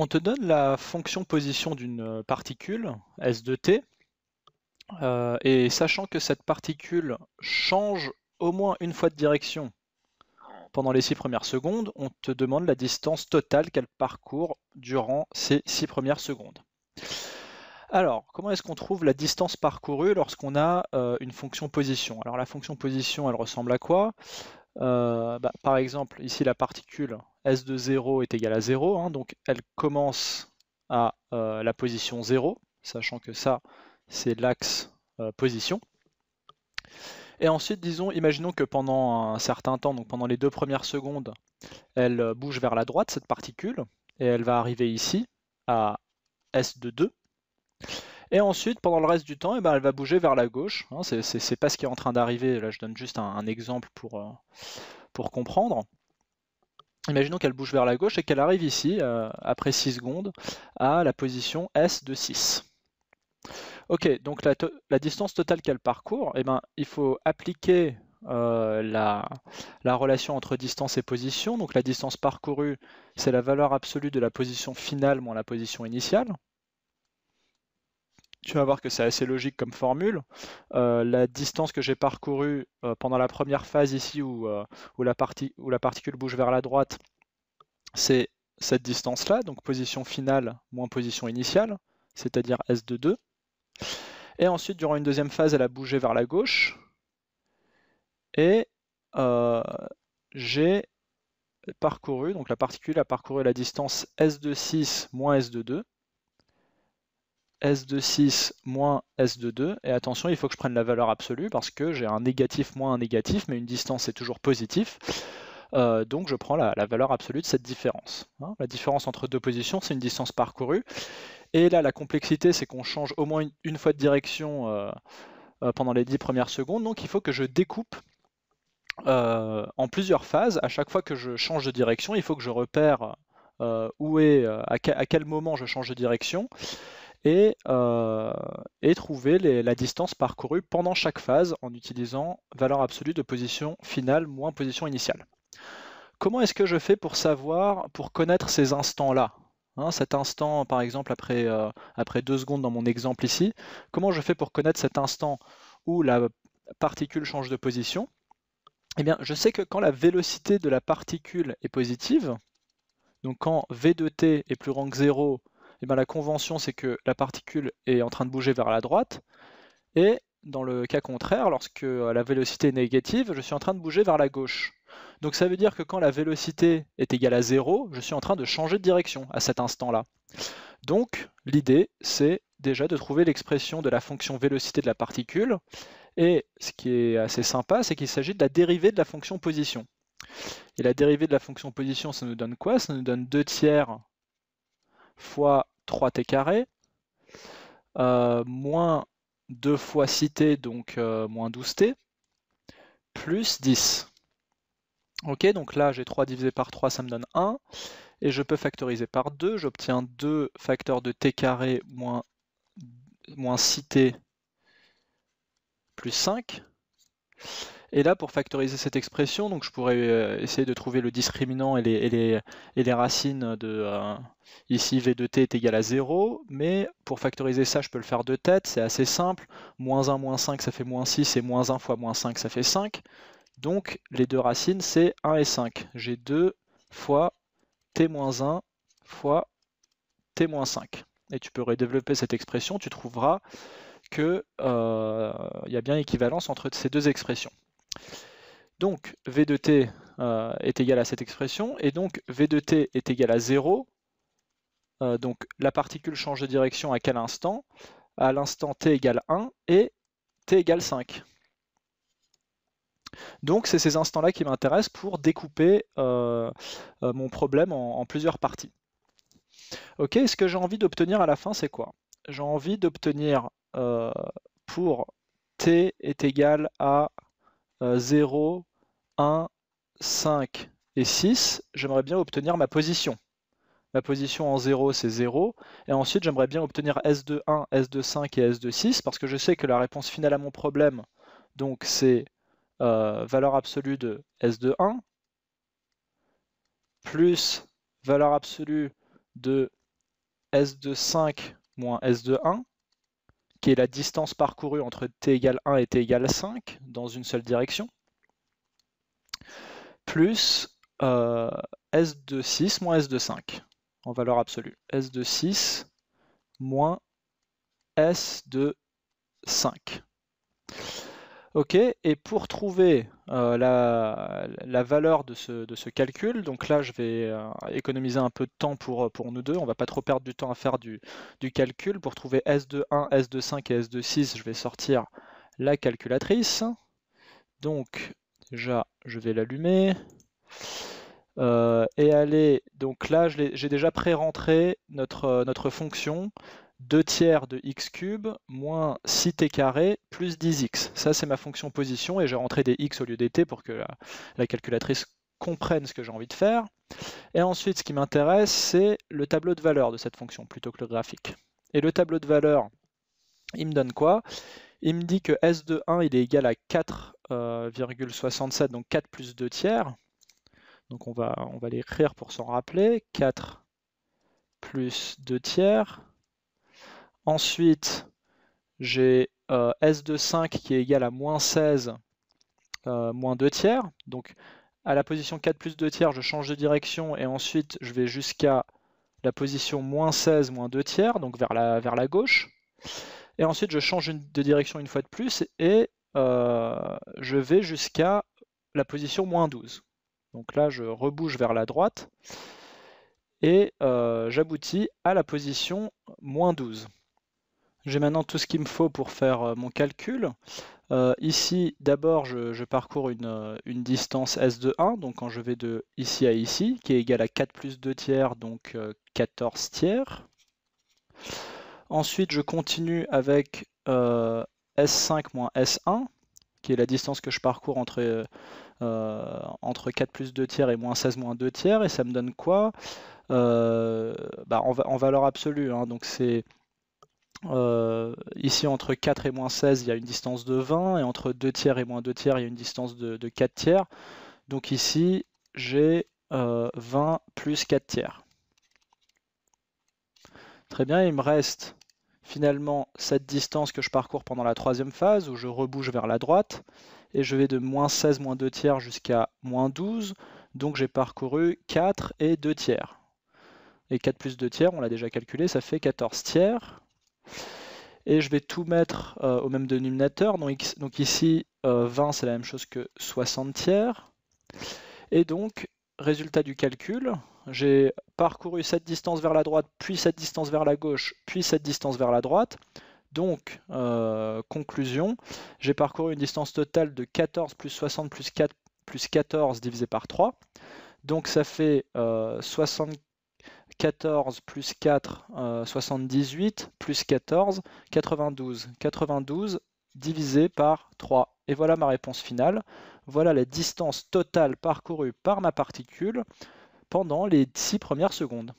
On te donne la fonction position d'une euh, particule, S de t, euh, et sachant que cette particule change au moins une fois de direction pendant les six premières secondes, on te demande la distance totale qu'elle parcourt durant ces six premières secondes. Alors, comment est-ce qu'on trouve la distance parcourue lorsqu'on a euh, une fonction position Alors la fonction position, elle ressemble à quoi euh, bah, par exemple, ici la particule S de 0 est égale à 0, hein, donc elle commence à euh, la position 0, sachant que ça, c'est l'axe euh, position. Et ensuite, disons, imaginons que pendant un certain temps, donc pendant les deux premières secondes, elle bouge vers la droite, cette particule, et elle va arriver ici, à S de 2. Et ensuite, pendant le reste du temps, eh ben, elle va bouger vers la gauche. Hein. Ce c'est pas ce qui est en train d'arriver. Là, je donne juste un, exemple pour, euh, pour comprendre. Imaginons qu'elle bouge vers la gauche et qu'elle arrive ici, euh, après 6 secondes, à la position S de 6. Ok, donc la, distance totale qu'elle parcourt, eh ben, il faut appliquer euh, la, la, relation entre distance et position. Donc la distance parcourue, c'est la valeur absolue de la position finale moins la position initiale tu vas voir que c'est assez logique comme formule. Euh, la distance que j'ai parcourue euh, pendant la première phase ici où, euh, la où la particule bouge vers la droite, c'est cette distance-là, donc position finale moins position initiale, c'est-à-dire S de 2. Et ensuite, durant une deuxième phase, elle a bougé vers la gauche. Et j'ai parcouru, donc la particule a parcouru la distance S de 6 moins S de 2 S de 6 moins S de 2. Et attention, il faut que je prenne la valeur absolue parce que j'ai un négatif moins un négatif, mais une distance est toujours positive euh, donc je prends la, valeur absolue de cette différence. Hein. La différence entre deux positions, c'est une distance parcourue. Et là, la complexité, c'est qu'on change au moins une, fois de direction euh, euh, pendant les 10 premières secondes. Donc il faut que je découpe en plusieurs phases. À chaque fois que je change de direction, il faut que je repère où est, à, quel moment je change de direction. Euh, et, trouver la distance parcourue pendant chaque phase en utilisant valeur absolue de position finale moins position initiale. Comment est-ce que je fais pour savoir, pour connaître ces instants-là hein, Cet instant, par exemple, euh, après, deux secondes dans mon exemple ici, comment je fais pour connaître cet instant où la particule change de position eh bien, je sais que quand la vélocité de la particule est positive, donc quand V de t est plus grand que 0 eh ben, la convention, c'est que la particule est en train de bouger vers la droite. Et dans le cas contraire, lorsque euh, la vélocité est négative, je suis en train de bouger vers la gauche. Donc ça veut dire que quand la vélocité est égale à 0, je suis en train de changer de direction à cet instant-là. Donc l'idée, c'est déjà de trouver l'expression de la fonction vélocité de la particule. Et ce qui est assez sympa, c'est qu'il s'agit de la dérivée de la fonction position. Et la dérivée de la fonction position, ça nous donne quoi Ça nous donne 2 tiers fois 3t carré, euh, moins 2 fois 6t, donc euh, moins 12t, plus 10. Ok, donc là j'ai 3 divisé par 3, ça me donne 1, et je peux factoriser par 2, j'obtiens 2 facteurs de t carré moins, moins 6t plus 5. Et là, pour factoriser cette expression, donc je pourrais euh, essayer de trouver le discriminant et les, et les, racines de... Euh, ici, v de t est égal à 0, mais pour factoriser ça, je peux le faire de tête, c'est assez simple. Moins 1, moins 5, ça fait moins 6, et moins 1 fois moins 5, ça fait 5. Donc, les deux racines, c'est 1 et 5. J'ai 2 fois t-1 fois t-5. Et tu peux développer cette expression, tu trouveras qu'il euh, y a bien équivalence entre ces deux expressions. Donc V de t euh, est égal à cette expression, et donc V de t est égal à 0. Euh, donc la particule change de direction à quel instant À l'instant t égale 1 et t égale 5. Donc c'est ces instants-là qui m'intéressent pour découper euh, mon problème en, en, plusieurs parties. Ok, ce que j'ai envie d'obtenir à la fin, c'est quoi J'ai envie d'obtenir pour t est égal à 0, 1, 5 et 6, j'aimerais bien obtenir ma position. Ma position en 0, c'est 0. Et ensuite, j'aimerais bien obtenir s de 1, s 5 et s de 6 parce que je sais que la réponse finale à mon problème, donc c'est euh, valeur absolue de s 1 plus valeur absolue de s 5 moins s 1 qui est la distance parcourue entre t égale 1 et t égale 5 dans une seule direction, plus euh, S de 6 moins S de 5 en valeur absolue. S de 6 moins S de 5. Ok, et pour trouver euh, la, valeur de ce, calcul, donc là je vais euh, économiser un peu de temps pour, euh, pour nous deux, on va pas trop perdre du temps à faire du, du calcul. Pour trouver S21, S25 et S26, je vais sortir la calculatrice. Donc déjà je vais l'allumer. et allez, donc là j'ai déjà pré-rentré notre, notre fonction. 2 tiers de x cube moins 6t carré plus 10x. Ça, c'est ma fonction position et j'ai rentré des x au lieu des t pour que la, calculatrice comprenne ce que j'ai envie de faire. Et ensuite, ce qui m'intéresse, c'est le tableau de valeur de cette fonction plutôt que le graphique. Et le tableau de valeur, il me donne quoi Il me dit que S de 1, il est égal à 4,67, euh, donc 4 plus 2 tiers. Donc on va, on va l'écrire pour s'en rappeler. 4 plus 2 tiers Ensuite, j'ai euh, S de 5 qui est égal à moins 16, euh, moins 2 tiers. Donc à la position 4 plus 2 tiers, je change de direction et ensuite je vais jusqu'à la position moins 16, moins 2 tiers, donc vers la, vers la gauche. Et ensuite je change de direction une fois de plus et euh, je vais jusqu'à la position moins 12. Donc là je rebouge vers la droite et j'aboutis à la position moins 12. J'ai maintenant tout ce qu'il me faut pour faire euh, mon calcul. Euh, ici, d'abord, je, parcours euh, une, distance S de 1, donc quand je vais de ici à ici, qui est égale à 4 plus 2 tiers, donc 14 tiers. Ensuite, je continue avec S5 moins S1, qui est la distance que je parcours entre, entre 4 plus 2 tiers et moins 16 moins 2 tiers, et ça me donne quoi bah, en, valeur absolue, hein. donc c'est euh, ici, entre 4 et moins 16, il y a une distance de 20, et entre 2 tiers et moins 2 tiers, il y a une distance de, 4 tiers. Donc ici, j'ai 20 euh, plus 4 tiers. Très bien, il me reste finalement cette distance que je parcours pendant la troisième phase, où je rebouge vers la droite, et je vais de moins 16, moins 2 tiers jusqu'à moins 12, donc j'ai parcouru 4 et 2 tiers. Et 4 plus 2 tiers, on l'a déjà calculé, ça fait 14 tiers. Et je vais tout mettre euh, au même dénominateur. Donc, ici, 20, euh, c'est la même chose que 60 tiers. Et donc, résultat du calcul, j'ai parcouru cette distance vers la droite, puis cette distance vers la gauche, puis cette distance vers la droite. Donc, euh, conclusion, j'ai parcouru une distance totale de 14 plus 60 plus 4 plus 14 divisé par 3. Donc ça fait euh, 14 plus 4, 78, euh, plus 14, 92. 92 divisé par 3. Et voilà ma réponse finale. Voilà la distance totale parcourue par ma particule pendant les 6 premières secondes.